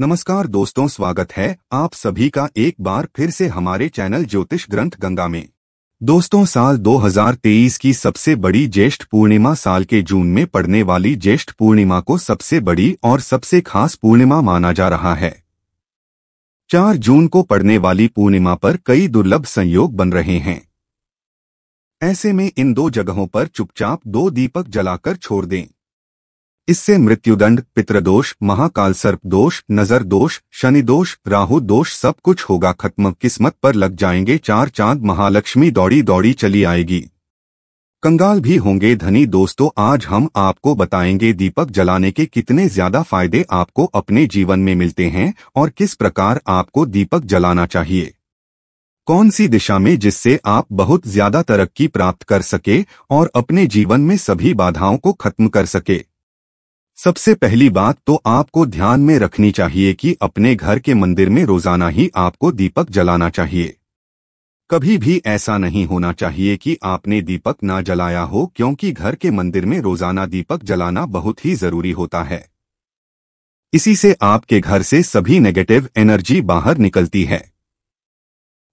नमस्कार दोस्तों स्वागत है आप सभी का एक बार फिर से हमारे चैनल ज्योतिष ग्रंथ गंगा में दोस्तों साल 2023 की सबसे बड़ी ज्येष्ठ पूर्णिमा साल के जून में पड़ने वाली ज्येष्ठ पूर्णिमा को सबसे बड़ी और सबसे खास पूर्णिमा माना जा रहा है चार जून को पड़ने वाली पूर्णिमा पर कई दुर्लभ संयोग बन रहे हैं ऐसे में इन दो जगहों पर चुपचाप दो दीपक जलाकर छोड़ दें इससे मृत्युदंड पितृदोष महाकाल सर्प दोष नजर दोष शनि दोष राहु दोष सब कुछ होगा खत्म किस्मत पर लग जाएंगे चार चांद महालक्ष्मी दौड़ी दौड़ी चली आएगी कंगाल भी होंगे धनी दोस्तों आज हम आपको बताएंगे दीपक जलाने के कितने ज्यादा फायदे आपको अपने जीवन में मिलते हैं और किस प्रकार आपको दीपक जलाना चाहिए कौन सी दिशा में जिससे आप बहुत ज्यादा तरक्की प्राप्त कर सके और अपने जीवन में सभी बाधाओं को खत्म कर सके सबसे पहली बात तो आपको ध्यान में रखनी चाहिए कि अपने घर के मंदिर में रोजाना ही आपको दीपक जलाना चाहिए कभी भी ऐसा नहीं होना चाहिए कि आपने दीपक ना जलाया हो क्योंकि घर के मंदिर में रोजाना दीपक जलाना बहुत ही जरूरी होता है इसी से आपके घर से सभी नेगेटिव एनर्जी बाहर निकलती है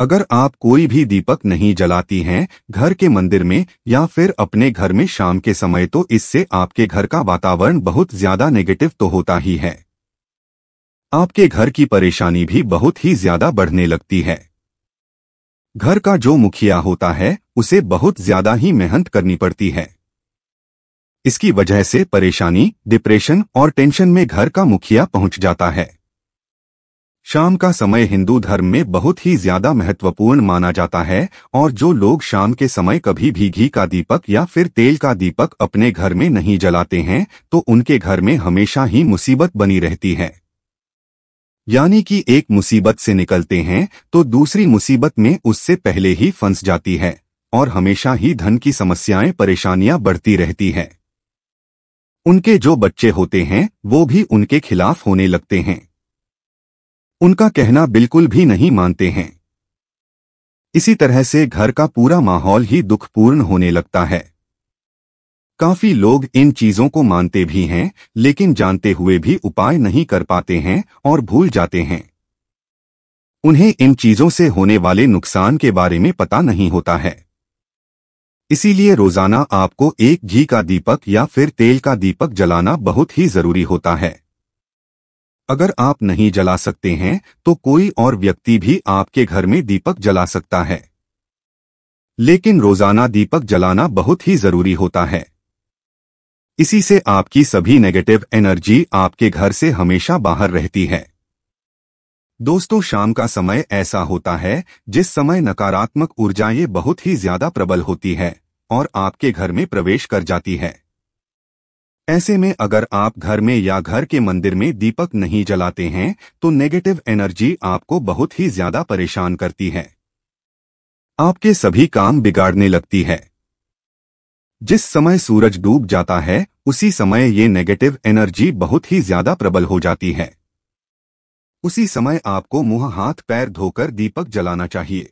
अगर आप कोई भी दीपक नहीं जलाती हैं घर के मंदिर में या फिर अपने घर में शाम के समय तो इससे आपके घर का वातावरण बहुत ज्यादा नेगेटिव तो होता ही है आपके घर की परेशानी भी बहुत ही ज्यादा बढ़ने लगती है घर का जो मुखिया होता है उसे बहुत ज्यादा ही मेहनत करनी पड़ती है इसकी वजह से परेशानी डिप्रेशन और टेंशन में घर का मुखिया पहुंच जाता है शाम का समय हिंदू धर्म में बहुत ही ज्यादा महत्वपूर्ण माना जाता है और जो लोग शाम के समय कभी भी घी का दीपक या फिर तेल का दीपक अपने घर में नहीं जलाते हैं तो उनके घर में हमेशा ही मुसीबत बनी रहती है यानी कि एक मुसीबत से निकलते हैं तो दूसरी मुसीबत में उससे पहले ही फंस जाती है और हमेशा ही धन की समस्याएं परेशानियां बढ़ती रहती हैं उनके जो बच्चे होते हैं वो भी उनके खिलाफ होने लगते हैं उनका कहना बिल्कुल भी नहीं मानते हैं इसी तरह से घर का पूरा माहौल ही दुखपूर्ण होने लगता है काफी लोग इन चीजों को मानते भी हैं लेकिन जानते हुए भी उपाय नहीं कर पाते हैं और भूल जाते हैं उन्हें इन चीजों से होने वाले नुकसान के बारे में पता नहीं होता है इसीलिए रोजाना आपको एक घी का दीपक या फिर तेल का दीपक जलाना बहुत ही जरूरी होता है अगर आप नहीं जला सकते हैं तो कोई और व्यक्ति भी आपके घर में दीपक जला सकता है लेकिन रोजाना दीपक जलाना बहुत ही जरूरी होता है इसी से आपकी सभी नेगेटिव एनर्जी आपके घर से हमेशा बाहर रहती है दोस्तों शाम का समय ऐसा होता है जिस समय नकारात्मक ऊर्जाएं बहुत ही ज्यादा प्रबल होती है और आपके घर में प्रवेश कर जाती है ऐसे में अगर आप घर में या घर के मंदिर में दीपक नहीं जलाते हैं तो नेगेटिव एनर्जी आपको बहुत ही ज्यादा परेशान करती है आपके सभी काम बिगाड़ने लगती है जिस समय सूरज डूब जाता है उसी समय ये नेगेटिव एनर्जी बहुत ही ज्यादा प्रबल हो जाती है उसी समय आपको मुंह हाथ पैर धोकर दीपक जलाना चाहिए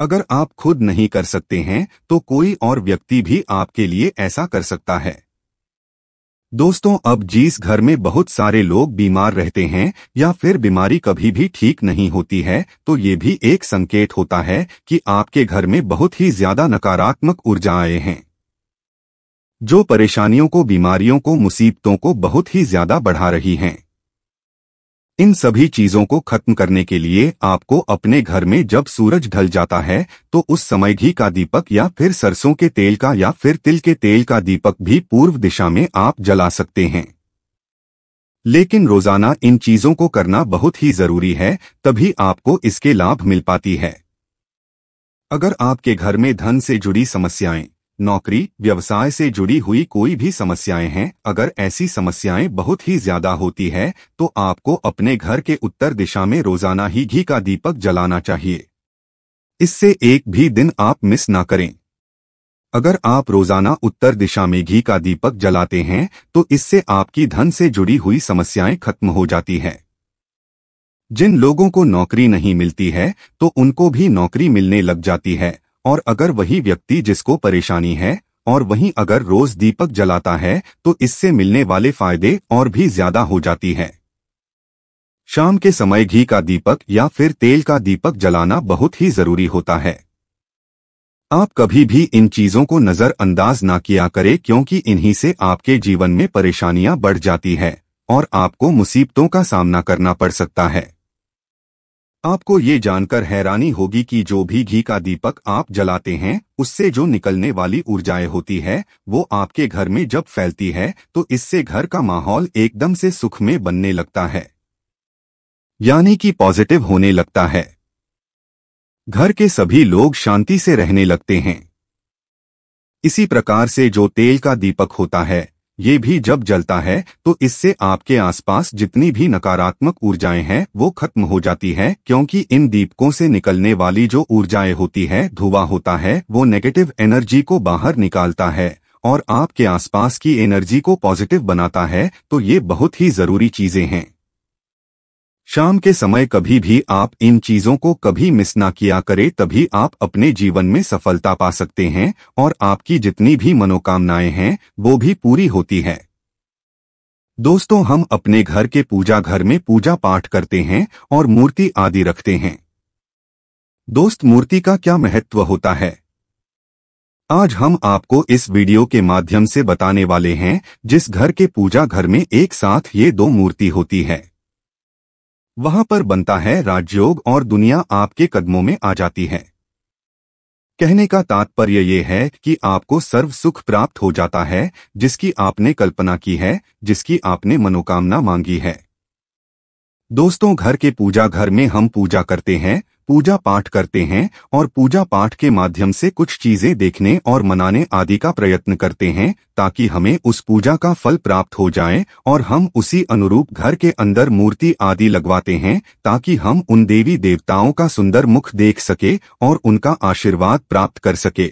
अगर आप खुद नहीं कर सकते हैं तो कोई और व्यक्ति भी आपके लिए ऐसा कर सकता है दोस्तों अब जिस घर में बहुत सारे लोग बीमार रहते हैं या फिर बीमारी कभी भी ठीक नहीं होती है तो ये भी एक संकेत होता है कि आपके घर में बहुत ही ज्यादा नकारात्मक ऊर्जा आए हैं जो परेशानियों को बीमारियों को मुसीबतों को बहुत ही ज्यादा बढ़ा रही हैं इन सभी चीजों को खत्म करने के लिए आपको अपने घर में जब सूरज ढल जाता है तो उस समय घी का दीपक या फिर सरसों के तेल का या फिर तिल के तेल का दीपक भी पूर्व दिशा में आप जला सकते हैं लेकिन रोजाना इन चीजों को करना बहुत ही जरूरी है तभी आपको इसके लाभ मिल पाती है अगर आपके घर में धन से जुड़ी समस्याएं नौकरी व्यवसाय से जुड़ी हुई कोई भी समस्याएं हैं अगर ऐसी समस्याएं बहुत ही ज्यादा होती है तो आपको अपने घर के उत्तर दिशा में रोजाना ही घी का दीपक जलाना चाहिए इससे एक भी दिन आप मिस ना करें अगर आप रोजाना उत्तर दिशा में घी का दीपक जलाते हैं तो इससे आपकी धन से जुड़ी हुई समस्याएं खत्म हो जाती हैं जिन लोगों को नौकरी नहीं मिलती है तो उनको भी नौकरी मिलने लग जाती है और अगर वही व्यक्ति जिसको परेशानी है और वहीं अगर रोज दीपक जलाता है तो इससे मिलने वाले फायदे और भी ज्यादा हो जाती हैं। शाम के समय घी का दीपक या फिर तेल का दीपक जलाना बहुत ही जरूरी होता है आप कभी भी इन चीजों को नजरअंदाज ना किया करें क्योंकि इन्हीं से आपके जीवन में परेशानियां बढ़ जाती है और आपको मुसीबतों का सामना करना पड़ सकता है आपको ये जानकर हैरानी होगी कि जो भी घी का दीपक आप जलाते हैं उससे जो निकलने वाली ऊर्जाएं होती है वो आपके घर में जब फैलती है तो इससे घर का माहौल एकदम से सुख में बनने लगता है यानी कि पॉजिटिव होने लगता है घर के सभी लोग शांति से रहने लगते हैं इसी प्रकार से जो तेल का दीपक होता है ये भी जब जलता है तो इससे आपके आसपास जितनी भी नकारात्मक ऊर्जाएं हैं वो खत्म हो जाती है क्योंकि इन दीपकों से निकलने वाली जो ऊर्जाएं होती है धुआं होता है वो नेगेटिव एनर्जी को बाहर निकालता है और आपके आसपास की एनर्जी को पॉजिटिव बनाता है तो ये बहुत ही ज़रूरी चीज़ें हैं शाम के समय कभी भी आप इन चीजों को कभी मिस ना किया करें तभी आप अपने जीवन में सफलता पा सकते हैं और आपकी जितनी भी मनोकामनाएं हैं वो भी पूरी होती हैं दोस्तों हम अपने घर के पूजा घर में पूजा पाठ करते हैं और मूर्ति आदि रखते हैं दोस्त मूर्ति का क्या महत्व होता है आज हम आपको इस वीडियो के माध्यम से बताने वाले हैं जिस घर के पूजा घर में एक साथ ये दो मूर्ति होती है वहां पर बनता है राजयोग और दुनिया आपके कदमों में आ जाती है कहने का तात्पर्य ये है कि आपको सर्व सुख प्राप्त हो जाता है जिसकी आपने कल्पना की है जिसकी आपने मनोकामना मांगी है दोस्तों घर के पूजा घर में हम पूजा करते हैं पूजा पाठ करते हैं और पूजा पाठ के माध्यम से कुछ चीजें देखने और मनाने आदि का प्रयत्न करते हैं ताकि हमें उस पूजा का फल प्राप्त हो जाए और हम उसी अनुरूप घर के अंदर मूर्ति आदि लगवाते हैं ताकि हम उन देवी देवताओं का सुंदर मुख देख सके और उनका आशीर्वाद प्राप्त कर सके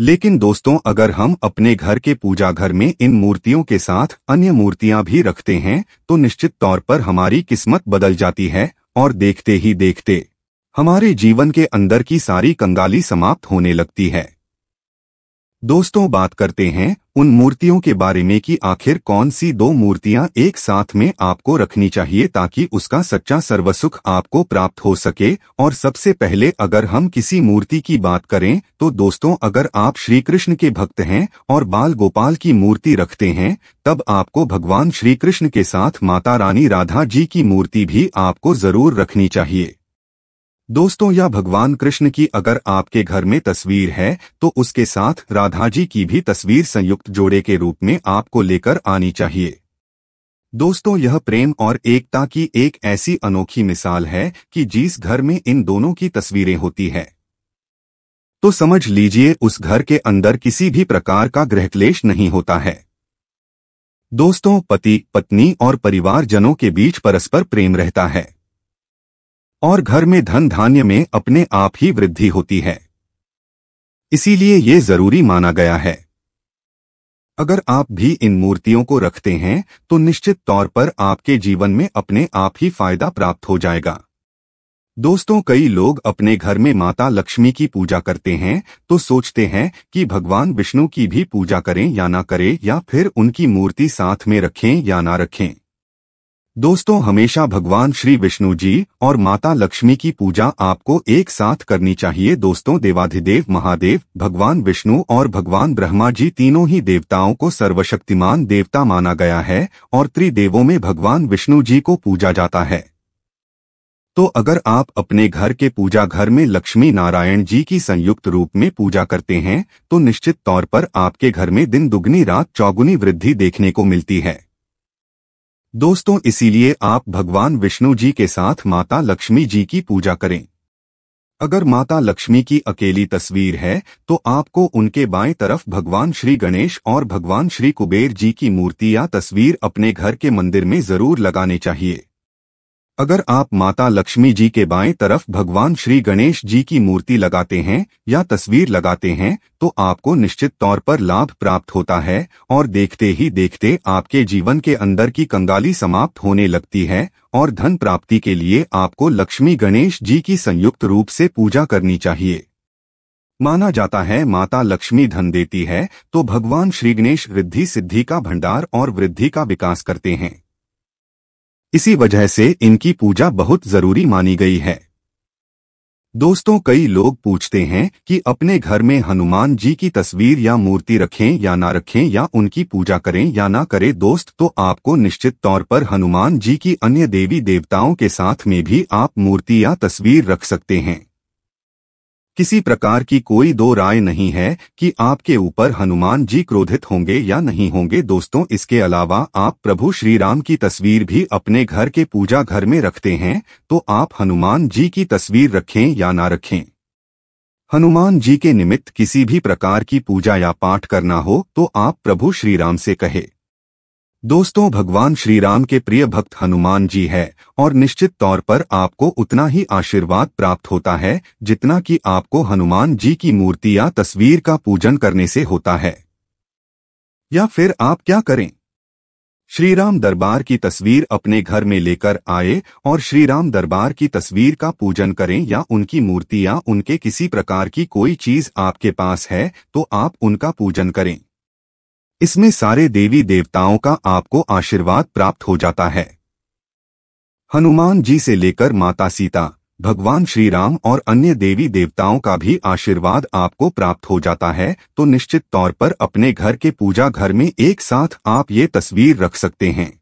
लेकिन दोस्तों अगर हम अपने घर के पूजा घर में इन मूर्तियों के साथ अन्य मूर्तियां भी रखते हैं तो निश्चित तौर पर हमारी किस्मत बदल जाती है और देखते ही देखते हमारे जीवन के अंदर की सारी कंगाली समाप्त होने लगती है दोस्तों बात करते हैं उन मूर्तियों के बारे में कि आखिर कौन सी दो मूर्तियां एक साथ में आपको रखनी चाहिए ताकि उसका सच्चा सर्वसुख आपको प्राप्त हो सके और सबसे पहले अगर हम किसी मूर्ति की बात करें तो दोस्तों अगर आप श्री कृष्ण के भक्त हैं और बाल गोपाल की मूर्ति रखते हैं तब आपको भगवान श्री कृष्ण के साथ माता रानी राधा जी की मूर्ति भी आपको जरूर रखनी चाहिए दोस्तों या भगवान कृष्ण की अगर आपके घर में तस्वीर है तो उसके साथ राधा जी की भी तस्वीर संयुक्त जोड़े के रूप में आपको लेकर आनी चाहिए दोस्तों यह प्रेम और एकता की एक ऐसी अनोखी मिसाल है कि जिस घर में इन दोनों की तस्वीरें होती है तो समझ लीजिए उस घर के अंदर किसी भी प्रकार का ग्रहक्लेश नहीं होता है दोस्तों पति पत्नी और परिवारजनों के बीच परस्पर प्रेम रहता है और घर में धन धान्य में अपने आप ही वृद्धि होती है इसीलिए ये जरूरी माना गया है अगर आप भी इन मूर्तियों को रखते हैं तो निश्चित तौर पर आपके जीवन में अपने आप ही फायदा प्राप्त हो जाएगा दोस्तों कई लोग अपने घर में माता लक्ष्मी की पूजा करते हैं तो सोचते हैं कि भगवान विष्णु की भी पूजा करें या ना करें या फिर उनकी मूर्ति साथ में रखें या ना रखें दोस्तों हमेशा भगवान श्री विष्णु जी और माता लक्ष्मी की पूजा आपको एक साथ करनी चाहिए दोस्तों देवाधिदेव महादेव भगवान विष्णु और भगवान ब्रह्मा जी तीनों ही देवताओं को सर्वशक्तिमान देवता माना गया है और त्रिदेवों में भगवान विष्णु जी को पूजा जाता है तो अगर आप अपने घर के पूजा घर में लक्ष्मी नारायण जी की संयुक्त रूप में पूजा करते हैं तो निश्चित तौर पर आपके घर में दिन दुगनी रात चौगुनी वृद्धि देखने को मिलती है दोस्तों इसीलिए आप भगवान विष्णु जी के साथ माता लक्ष्मी जी की पूजा करें अगर माता लक्ष्मी की अकेली तस्वीर है तो आपको उनके बाएं तरफ भगवान श्री गणेश और भगवान श्री कुबेर जी की मूर्ति या तस्वीर अपने घर के मंदिर में जरूर लगाने चाहिए अगर आप माता लक्ष्मी जी के बाएं तरफ भगवान श्री गणेश जी की मूर्ति लगाते हैं या तस्वीर लगाते हैं तो आपको निश्चित तौर पर लाभ प्राप्त होता है और देखते ही देखते आपके जीवन के अंदर की कंगाली समाप्त होने लगती है और धन प्राप्ति के लिए आपको लक्ष्मी गणेश जी की संयुक्त रूप से पूजा करनी चाहिए माना जाता है माता लक्ष्मी धन देती है तो भगवान श्री गणेश वृद्धि सिद्धि का भंडार और वृद्धि का विकास करते हैं इसी वजह से इनकी पूजा बहुत जरूरी मानी गई है दोस्तों कई लोग पूछते हैं कि अपने घर में हनुमान जी की तस्वीर या मूर्ति रखें या ना रखें या उनकी पूजा करें या ना करें दोस्त तो आपको निश्चित तौर पर हनुमान जी की अन्य देवी देवताओं के साथ में भी आप मूर्ति या तस्वीर रख सकते हैं किसी प्रकार की कोई दो राय नहीं है कि आपके ऊपर हनुमान जी क्रोधित होंगे या नहीं होंगे दोस्तों इसके अलावा आप प्रभु श्री राम की तस्वीर भी अपने घर के पूजा घर में रखते हैं तो आप हनुमान जी की तस्वीर रखें या ना रखें हनुमान जी के निमित्त किसी भी प्रकार की पूजा या पाठ करना हो तो आप प्रभु श्री राम से कहे दोस्तों भगवान श्री राम के प्रिय भक्त हनुमान जी है और निश्चित तौर पर आपको उतना ही आशीर्वाद प्राप्त होता है जितना कि आपको हनुमान जी की मूर्ति या तस्वीर का पूजन करने से होता है या फिर आप क्या करें श्री राम दरबार की तस्वीर अपने घर में लेकर आए और श्री राम दरबार की तस्वीर का पूजन करें या उनकी मूर्ति या उनके किसी प्रकार की कोई चीज आपके पास है तो आप उनका पूजन करें इसमें सारे देवी देवताओं का आपको आशीर्वाद प्राप्त हो जाता है हनुमान जी से लेकर माता सीता भगवान श्री राम और अन्य देवी देवताओं का भी आशीर्वाद आपको प्राप्त हो जाता है तो निश्चित तौर पर अपने घर के पूजा घर में एक साथ आप ये तस्वीर रख सकते हैं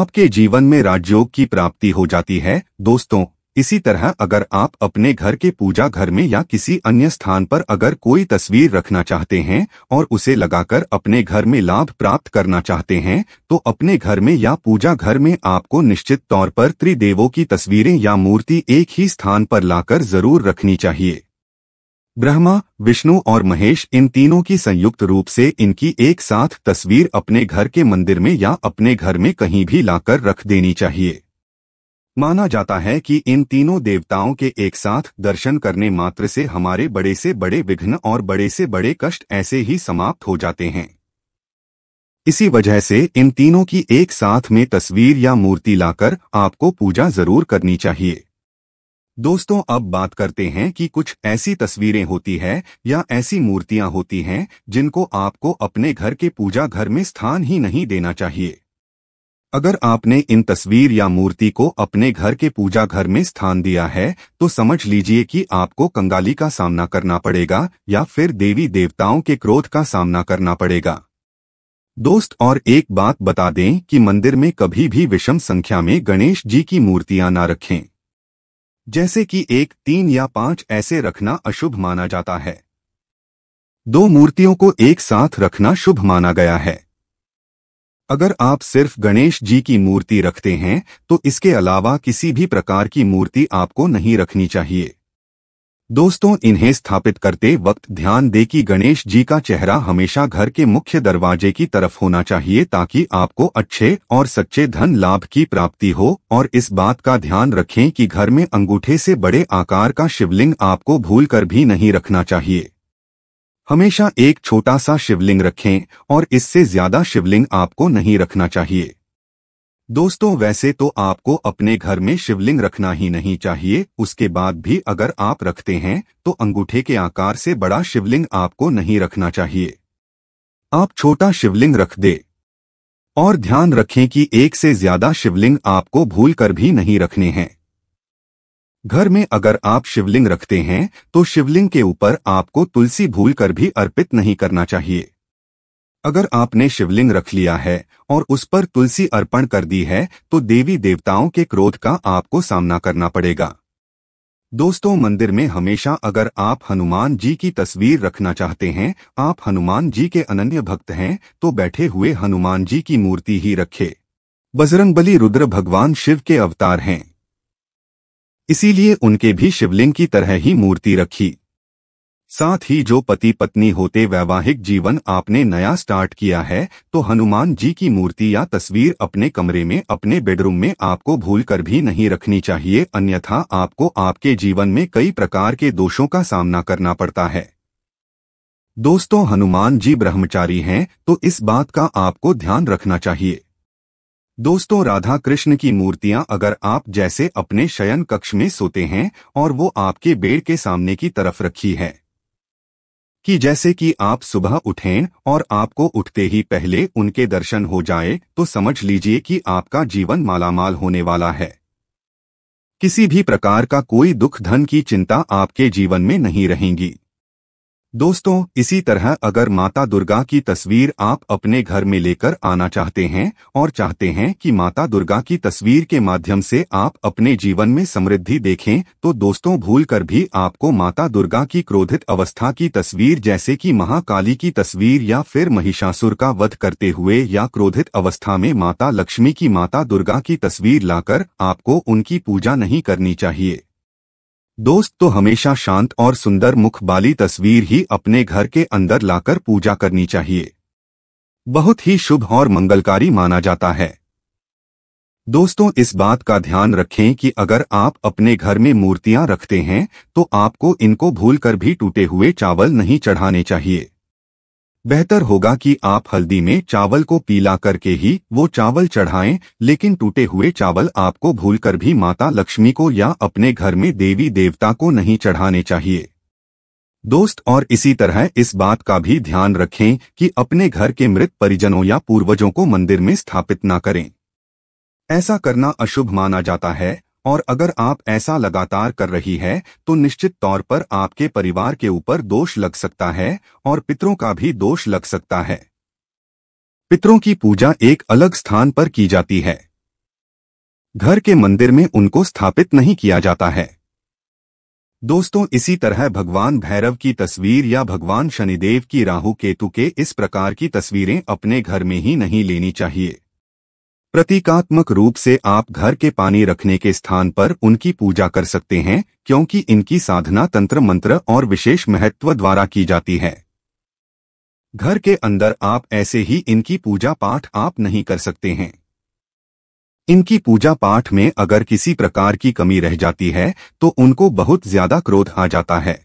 आपके जीवन में राजयोग की प्राप्ति हो जाती है दोस्तों इसी तरह अगर आप अपने घर के पूजा घर में या किसी अन्य स्थान पर अगर कोई तस्वीर रखना चाहते हैं और उसे लगाकर अपने घर में लाभ प्राप्त करना चाहते हैं तो अपने घर में या पूजा घर में आपको निश्चित तौर पर त्रिदेवों की तस्वीरें या मूर्ति एक ही स्थान पर लाकर जरूर रखनी चाहिए ब्रह्मा विष्णु और महेश इन तीनों की संयुक्त रूप से इनकी एक साथ तस्वीर अपने घर के मंदिर में या अपने घर में कहीं भी लाकर रख देनी चाहिए माना जाता है कि इन तीनों देवताओं के एक साथ दर्शन करने मात्र से हमारे बड़े से बड़े विघ्न और बड़े से बड़े कष्ट ऐसे ही समाप्त हो जाते हैं इसी वजह से इन तीनों की एक साथ में तस्वीर या मूर्ति लाकर आपको पूजा जरूर करनी चाहिए दोस्तों अब बात करते हैं कि कुछ ऐसी तस्वीरें होती है या ऐसी मूर्तियां होती हैं जिनको आपको अपने घर के पूजा घर में स्थान ही नहीं देना चाहिए अगर आपने इन तस्वीर या मूर्ति को अपने घर के पूजा घर में स्थान दिया है तो समझ लीजिए कि आपको कंगाली का सामना करना पड़ेगा या फिर देवी देवताओं के क्रोध का सामना करना पड़ेगा दोस्त और एक बात बता दें कि मंदिर में कभी भी विषम संख्या में गणेश जी की मूर्तियां ना रखें जैसे कि एक तीन या पांच ऐसे रखना अशुभ माना जाता है दो मूर्तियों को एक साथ रखना शुभ माना गया है अगर आप सिर्फ गणेश जी की मूर्ति रखते हैं तो इसके अलावा किसी भी प्रकार की मूर्ति आपको नहीं रखनी चाहिए दोस्तों इन्हें स्थापित करते वक्त ध्यान दें कि गणेश जी का चेहरा हमेशा घर के मुख्य दरवाजे की तरफ होना चाहिए ताकि आपको अच्छे और सच्चे धन लाभ की प्राप्ति हो और इस बात का ध्यान रखें कि घर में अंगूठे से बड़े आकार का शिवलिंग आपको भूल कर भी नहीं रखना चाहिए हमेशा एक छोटा सा शिवलिंग रखें और इससे ज्यादा शिवलिंग आपको नहीं रखना चाहिए दोस्तों वैसे तो आपको अपने घर में शिवलिंग रखना ही नहीं चाहिए उसके बाद भी अगर आप रखते हैं तो अंगूठे के आकार से बड़ा शिवलिंग आपको नहीं रखना चाहिए आप छोटा शिवलिंग रख दे और ध्यान रखें कि एक से ज्यादा शिवलिंग आपको भूल कर भी नहीं रखने हैं घर में अगर आप शिवलिंग रखते हैं तो शिवलिंग के ऊपर आपको तुलसी भूल कर भी अर्पित नहीं करना चाहिए अगर आपने शिवलिंग रख लिया है और उस पर तुलसी अर्पण कर दी है तो देवी देवताओं के क्रोध का आपको सामना करना पड़ेगा दोस्तों मंदिर में हमेशा अगर आप हनुमान जी की तस्वीर रखना चाहते हैं आप हनुमान जी के अनन्य भक्त हैं तो बैठे हुए हनुमान जी की मूर्ति ही रखे बजरंगबली रुद्र भगवान शिव के अवतार हैं इसीलिए उनके भी शिवलिंग की तरह ही मूर्ति रखी साथ ही जो पति पत्नी होते वैवाहिक जीवन आपने नया स्टार्ट किया है तो हनुमान जी की मूर्ति या तस्वीर अपने कमरे में अपने बेडरूम में आपको भूल कर भी नहीं रखनी चाहिए अन्यथा आपको आपके जीवन में कई प्रकार के दोषों का सामना करना पड़ता है दोस्तों हनुमान जी ब्रह्मचारी हैं तो इस बात का आपको ध्यान रखना चाहिए दोस्तों राधा कृष्ण की मूर्तियां अगर आप जैसे अपने शयन कक्ष में सोते हैं और वो आपके बेड के सामने की तरफ रखी है कि जैसे कि आप सुबह उठें और आपको उठते ही पहले उनके दर्शन हो जाए तो समझ लीजिए कि आपका जीवन मालामाल होने वाला है किसी भी प्रकार का कोई दुख धन की चिंता आपके जीवन में नहीं रहेंगी दोस्तों इसी तरह अगर माता दुर्गा की तस्वीर आप अपने घर में लेकर आना चाहते हैं और चाहते हैं कि माता दुर्गा की तस्वीर के माध्यम से आप अपने जीवन में समृद्धि देखें तो दोस्तों भूल कर भी आपको माता दुर्गा की क्रोधित अवस्था की तस्वीर जैसे कि महाकाली की तस्वीर या फिर महिषासुर का वध करते हुए या क्रोधित अवस्था में माता लक्ष्मी की माता दुर्गा की तस्वीर लाकर आपको उनकी पूजा नहीं करनी चाहिए दोस्त तो हमेशा शांत और सुंदर मुख वाली तस्वीर ही अपने घर के अंदर लाकर पूजा करनी चाहिए बहुत ही शुभ और मंगलकारी माना जाता है दोस्तों इस बात का ध्यान रखें कि अगर आप अपने घर में मूर्तियां रखते हैं तो आपको इनको भूलकर भी टूटे हुए चावल नहीं चढ़ाने चाहिए बेहतर होगा कि आप हल्दी में चावल को पीला करके ही वो चावल चढ़ाएं, लेकिन टूटे हुए चावल आपको भूलकर भी माता लक्ष्मी को या अपने घर में देवी देवता को नहीं चढ़ाने चाहिए दोस्त और इसी तरह इस बात का भी ध्यान रखें कि अपने घर के मृत परिजनों या पूर्वजों को मंदिर में स्थापित न करें ऐसा करना अशुभ माना जाता है और अगर आप ऐसा लगातार कर रही है तो निश्चित तौर पर आपके परिवार के ऊपर दोष लग सकता है और पितरों का भी दोष लग सकता है पितरों की पूजा एक अलग स्थान पर की जाती है घर के मंदिर में उनको स्थापित नहीं किया जाता है दोस्तों इसी तरह भगवान भैरव की तस्वीर या भगवान शनिदेव की राहु केतु के इस प्रकार की तस्वीरें अपने घर में ही नहीं लेनी चाहिए प्रतीकात्मक रूप से आप घर के पानी रखने के स्थान पर उनकी पूजा कर सकते हैं क्योंकि इनकी साधना तंत्र मंत्र और विशेष महत्व द्वारा की जाती है घर के अंदर आप ऐसे ही इनकी पूजा पाठ आप नहीं कर सकते हैं इनकी पूजा पाठ में अगर किसी प्रकार की कमी रह जाती है तो उनको बहुत ज्यादा क्रोध आ जाता है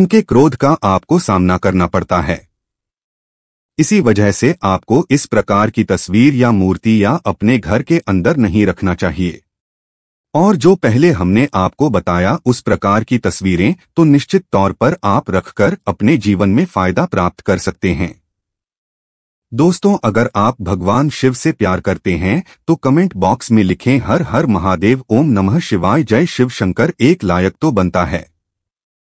इनके क्रोध का आपको सामना करना पड़ता है इसी वजह से आपको इस प्रकार की तस्वीर या मूर्ति या अपने घर के अंदर नहीं रखना चाहिए और जो पहले हमने आपको बताया उस प्रकार की तस्वीरें तो निश्चित तौर पर आप रखकर अपने जीवन में फायदा प्राप्त कर सकते हैं दोस्तों अगर आप भगवान शिव से प्यार करते हैं तो कमेंट बॉक्स में लिखें हर हर महादेव ओम नमः शिवाय जय शिव शंकर एक लायक तो बनता है